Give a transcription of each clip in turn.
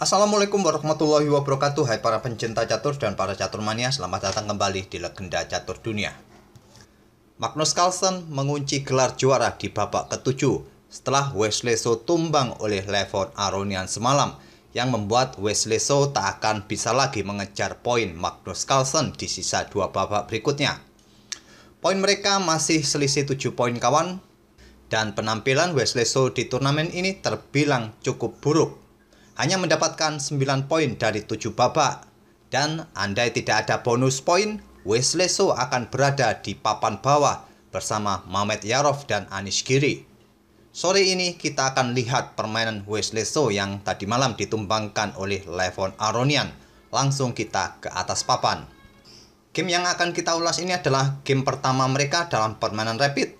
Assalamualaikum warahmatullahi wabarakatuh Hai para pencinta catur dan para catur mania Selamat datang kembali di Legenda Catur Dunia Magnus Carlsen mengunci gelar juara di babak ketujuh Setelah Wesley So tumbang oleh Levon Aronian semalam Yang membuat Wesley So tak akan bisa lagi mengejar poin Magnus Carlsen di sisa dua babak berikutnya Poin mereka masih selisih tujuh poin kawan dan penampilan Wesley So di turnamen ini terbilang cukup buruk hanya mendapatkan 9 poin dari 7 babak. Dan andai tidak ada bonus poin, Wesley So akan berada di papan bawah bersama Mamet Yarov dan Anish Giri. Sore ini kita akan lihat permainan Wesley So yang tadi malam ditumbangkan oleh Levon Aronian. Langsung kita ke atas papan. Game yang akan kita ulas ini adalah game pertama mereka dalam permainan rapid.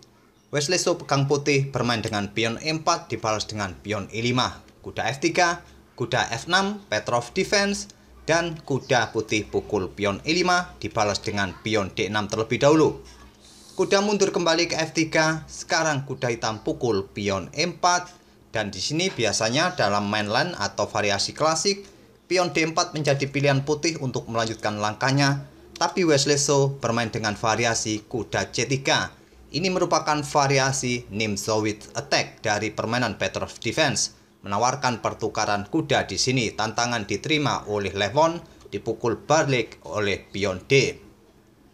Wesley So pegang putih bermain dengan pion E4 dibalas dengan pion E5, kuda F3, kuda F6, Petrov Defense, dan kuda putih pukul pion E5 dibalas dengan pion D6 terlebih dahulu. Kuda mundur kembali ke F3, sekarang kuda hitam pukul pion E4, dan di sini biasanya dalam mainline atau variasi klasik, pion D4 menjadi pilihan putih untuk melanjutkan langkahnya, tapi Wesley So bermain dengan variasi kuda C3. Ini merupakan variasi Nimzowitz Attack dari permainan Petrov Defense menawarkan pertukaran kuda di sini. Tantangan diterima oleh Levon, dipukul balik oleh pion D.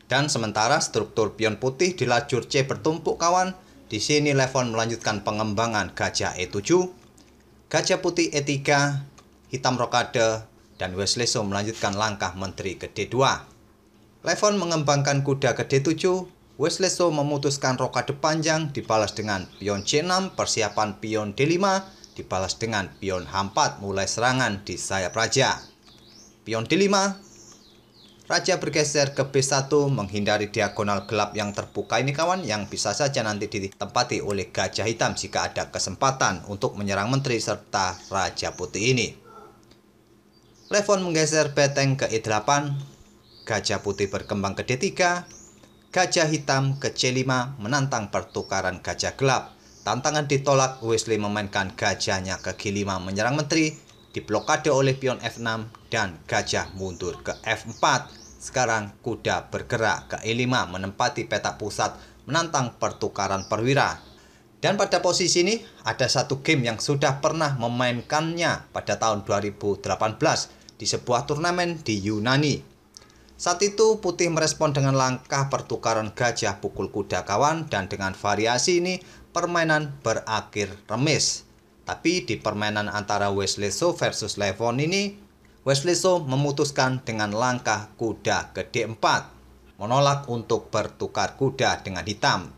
Dan sementara struktur pion putih di lajur C bertumpuk kawan, di sini Levon melanjutkan pengembangan gajah E7, gajah putih E3, hitam rokade, dan Wesley So melanjutkan langkah menteri ke D2. Levon mengembangkan kuda ke D7, So memutuskan rokade panjang dibalas dengan pion C6, persiapan pion D5, dibalas dengan pion H4 mulai serangan di sayap raja. Pion D5 Raja bergeser ke B1 menghindari diagonal gelap yang terbuka ini kawan yang bisa saja nanti ditempati oleh gajah hitam jika ada kesempatan untuk menyerang menteri serta raja putih ini. Levon menggeser beteng ke E8, gajah putih berkembang ke D3, gajah hitam ke C5 menantang pertukaran gajah gelap. Tantangan ditolak, Wesley memainkan gajahnya ke G5 menyerang menteri, diblokade oleh pion F6 dan gajah mundur ke F4. Sekarang kuda bergerak ke E5 menempati petak pusat menantang pertukaran perwira. Dan pada posisi ini ada satu game yang sudah pernah memainkannya pada tahun 2018 di sebuah turnamen di Yunani saat itu Putih merespon dengan langkah pertukaran gajah pukul kuda kawan dan dengan variasi ini permainan berakhir remis. Tapi di permainan antara Wesley So versus Levon ini, Wesley So memutuskan dengan langkah kuda ke D4, menolak untuk bertukar kuda dengan hitam.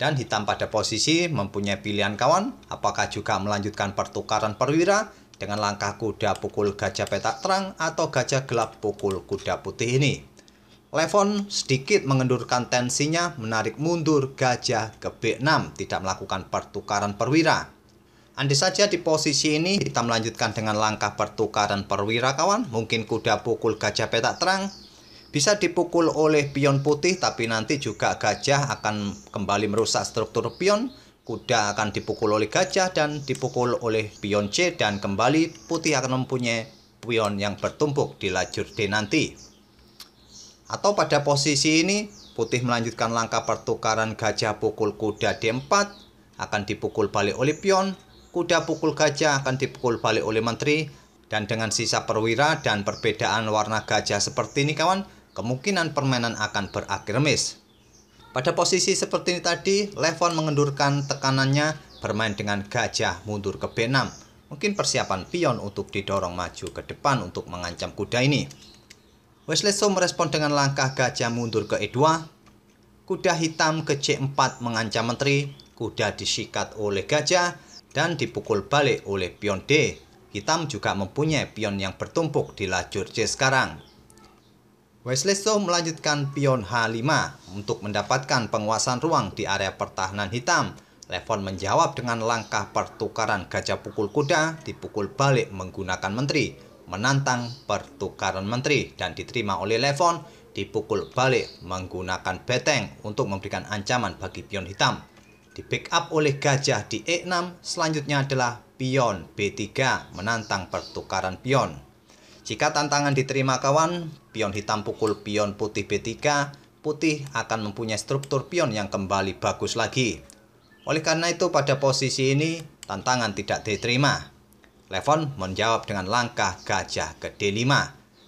Dan hitam pada posisi mempunyai pilihan kawan, apakah juga melanjutkan pertukaran perwira dengan langkah kuda pukul gajah petak terang atau gajah gelap pukul kuda putih ini. Levon sedikit mengendurkan tensinya menarik mundur gajah ke B6 tidak melakukan pertukaran perwira. Andai saja di posisi ini kita melanjutkan dengan langkah pertukaran perwira kawan, mungkin kuda pukul gajah petak terang bisa dipukul oleh pion putih tapi nanti juga gajah akan kembali merusak struktur pion kuda akan dipukul oleh gajah dan dipukul oleh pion C dan kembali putih akan mempunyai pion yang bertumpuk di lajur D nanti. Atau pada posisi ini, putih melanjutkan langkah pertukaran gajah pukul kuda D4 akan dipukul balik oleh pion, kuda pukul gajah akan dipukul balik oleh menteri, dan dengan sisa perwira dan perbedaan warna gajah seperti ini kawan, kemungkinan permainan akan berakhir miss. Pada posisi seperti ini tadi, Levon mengendurkan tekanannya bermain dengan gajah mundur ke B6. Mungkin persiapan pion untuk didorong maju ke depan untuk mengancam kuda ini. Wesley So merespon dengan langkah gajah mundur ke E2. Kuda hitam ke C4 mengancam menteri, kuda disikat oleh gajah, dan dipukul balik oleh pion D. Hitam juga mempunyai pion yang bertumpuk di lajur C sekarang. Wesleyso melanjutkan pion H5 untuk mendapatkan penguasaan ruang di area pertahanan hitam. Levon menjawab dengan langkah pertukaran gajah pukul kuda dipukul balik menggunakan menteri, menantang pertukaran menteri dan diterima oleh Levon dipukul balik menggunakan beteng untuk memberikan ancaman bagi pion hitam. Di backup oleh gajah di E6, selanjutnya adalah pion B3 menantang pertukaran pion. Jika tantangan diterima kawan, pion hitam pukul pion putih B3, putih akan mempunyai struktur pion yang kembali bagus lagi. Oleh karena itu pada posisi ini, tantangan tidak diterima. Levon menjawab dengan langkah gajah ke D5.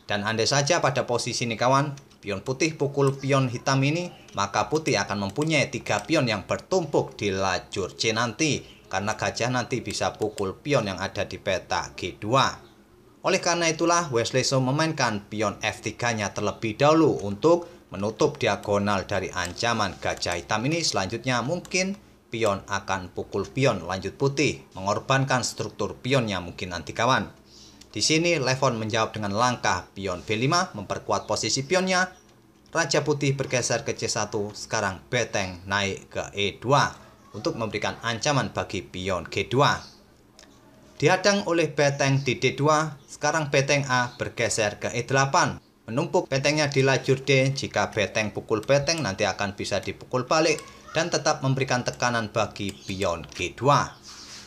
Dan andai saja pada posisi ini kawan, pion putih pukul pion hitam ini, maka putih akan mempunyai tiga pion yang bertumpuk di lajur C nanti, karena gajah nanti bisa pukul pion yang ada di peta G2. Oleh karena itulah Wesley So memainkan pion F3-nya terlebih dahulu untuk menutup diagonal dari ancaman gajah hitam ini. Selanjutnya mungkin pion akan pukul pion lanjut putih, mengorbankan struktur pionnya mungkin nanti kawan. Di sini Levon menjawab dengan langkah pion B5 memperkuat posisi pionnya. Raja putih bergeser ke C1, sekarang beteng naik ke E2 untuk memberikan ancaman bagi pion G2. Dihadang oleh beteng di D2, sekarang beteng A bergeser ke E8. Menumpuk betengnya di lajur D, jika beteng pukul beteng nanti akan bisa dipukul balik dan tetap memberikan tekanan bagi pion G2.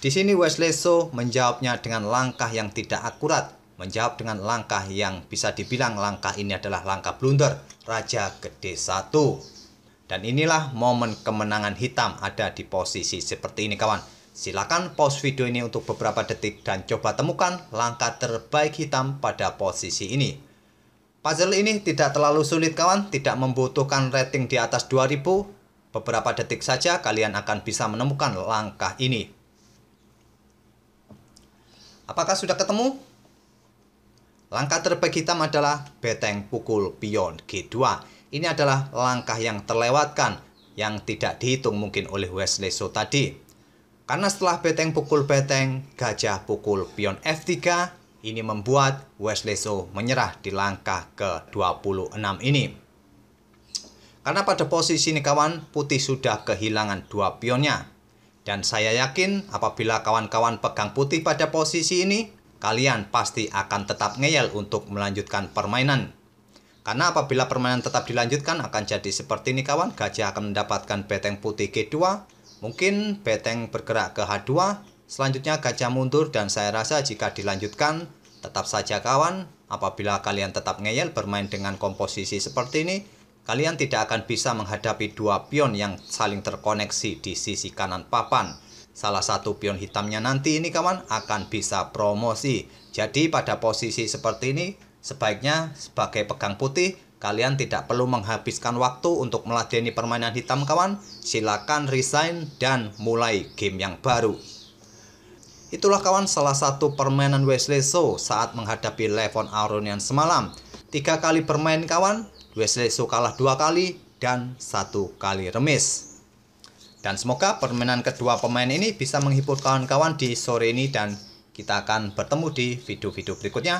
Di sini Wesley So menjawabnya dengan langkah yang tidak akurat, menjawab dengan langkah yang bisa dibilang langkah ini adalah langkah blunder, Raja ke D1. Dan inilah momen kemenangan hitam ada di posisi seperti ini kawan Silakan pause video ini untuk beberapa detik dan coba temukan langkah terbaik hitam pada posisi ini. Puzzle ini tidak terlalu sulit kawan, tidak membutuhkan rating di atas 2000. Beberapa detik saja kalian akan bisa menemukan langkah ini. Apakah sudah ketemu? Langkah terbaik hitam adalah beteng pukul pion G2. Ini adalah langkah yang terlewatkan, yang tidak dihitung mungkin oleh Wesley So tadi. Karena setelah beteng pukul beteng, gajah pukul pion F3, ini membuat Wesley So menyerah di langkah ke-26 ini. Karena pada posisi ini kawan, putih sudah kehilangan dua pionnya. Dan saya yakin apabila kawan-kawan pegang putih pada posisi ini, kalian pasti akan tetap ngeyel untuk melanjutkan permainan. Karena apabila permainan tetap dilanjutkan akan jadi seperti ini kawan, gajah akan mendapatkan beteng putih G2, Mungkin beteng bergerak ke H2, selanjutnya gajah mundur dan saya rasa jika dilanjutkan, tetap saja kawan, apabila kalian tetap ngeyel bermain dengan komposisi seperti ini, kalian tidak akan bisa menghadapi dua pion yang saling terkoneksi di sisi kanan papan. Salah satu pion hitamnya nanti ini kawan akan bisa promosi. Jadi pada posisi seperti ini, sebaiknya sebagai pegang putih, Kalian tidak perlu menghabiskan waktu untuk meladeni permainan hitam kawan. Silakan resign dan mulai game yang baru. Itulah kawan salah satu permainan Wesley So saat menghadapi Levon Aronian semalam. Tiga kali bermain kawan, Wesley So kalah dua kali dan satu kali remis. Dan semoga permainan kedua pemain ini bisa menghibur kawan-kawan di sore ini dan kita akan bertemu di video-video berikutnya.